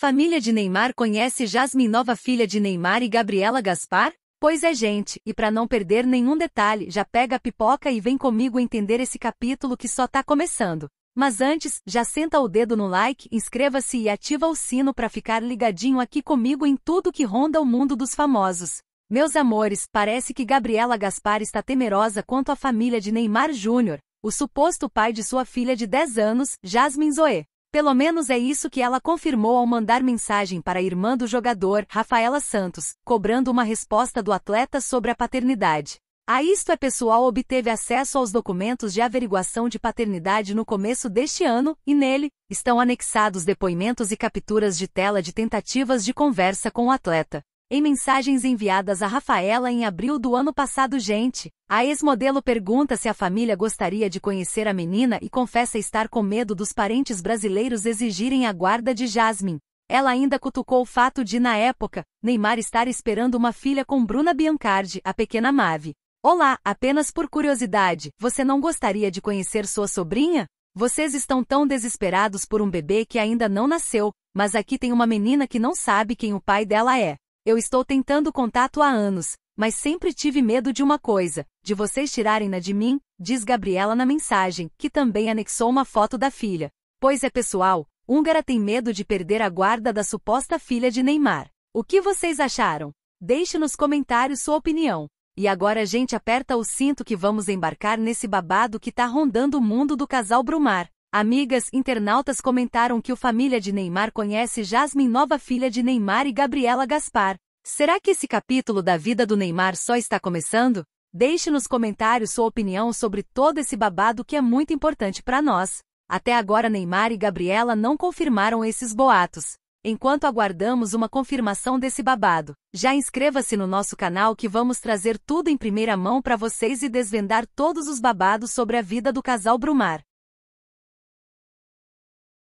Família de Neymar conhece Jasmine nova filha de Neymar e Gabriela Gaspar? Pois é, gente, e para não perder nenhum detalhe, já pega a pipoca e vem comigo entender esse capítulo que só tá começando. Mas antes, já senta o dedo no like, inscreva-se e ativa o sino para ficar ligadinho aqui comigo em tudo que ronda o mundo dos famosos. Meus amores, parece que Gabriela Gaspar está temerosa quanto à família de Neymar Júnior, o suposto pai de sua filha de 10 anos, Jasmine Zoe. Pelo menos é isso que ela confirmou ao mandar mensagem para a irmã do jogador, Rafaela Santos, cobrando uma resposta do atleta sobre a paternidade. A Isto é Pessoal obteve acesso aos documentos de averiguação de paternidade no começo deste ano, e nele, estão anexados depoimentos e capturas de tela de tentativas de conversa com o atleta. Em mensagens enviadas a Rafaela em abril do ano passado, gente, a ex-modelo pergunta se a família gostaria de conhecer a menina e confessa estar com medo dos parentes brasileiros exigirem a guarda de Jasmine. Ela ainda cutucou o fato de, na época, Neymar estar esperando uma filha com Bruna Biancardi, a pequena Mave. Olá, apenas por curiosidade, você não gostaria de conhecer sua sobrinha? Vocês estão tão desesperados por um bebê que ainda não nasceu, mas aqui tem uma menina que não sabe quem o pai dela é. Eu estou tentando contato há anos, mas sempre tive medo de uma coisa, de vocês tirarem-na de mim, diz Gabriela na mensagem, que também anexou uma foto da filha. Pois é pessoal, húngara tem medo de perder a guarda da suposta filha de Neymar. O que vocês acharam? Deixe nos comentários sua opinião. E agora a gente aperta o cinto que vamos embarcar nesse babado que tá rondando o mundo do casal Brumar. Amigas internautas comentaram que o família de Neymar conhece Jasmine, nova filha de Neymar e Gabriela Gaspar. Será que esse capítulo da vida do Neymar só está começando? Deixe nos comentários sua opinião sobre todo esse babado que é muito importante para nós. Até agora Neymar e Gabriela não confirmaram esses boatos. Enquanto aguardamos uma confirmação desse babado, já inscreva-se no nosso canal que vamos trazer tudo em primeira mão para vocês e desvendar todos os babados sobre a vida do casal Brumar.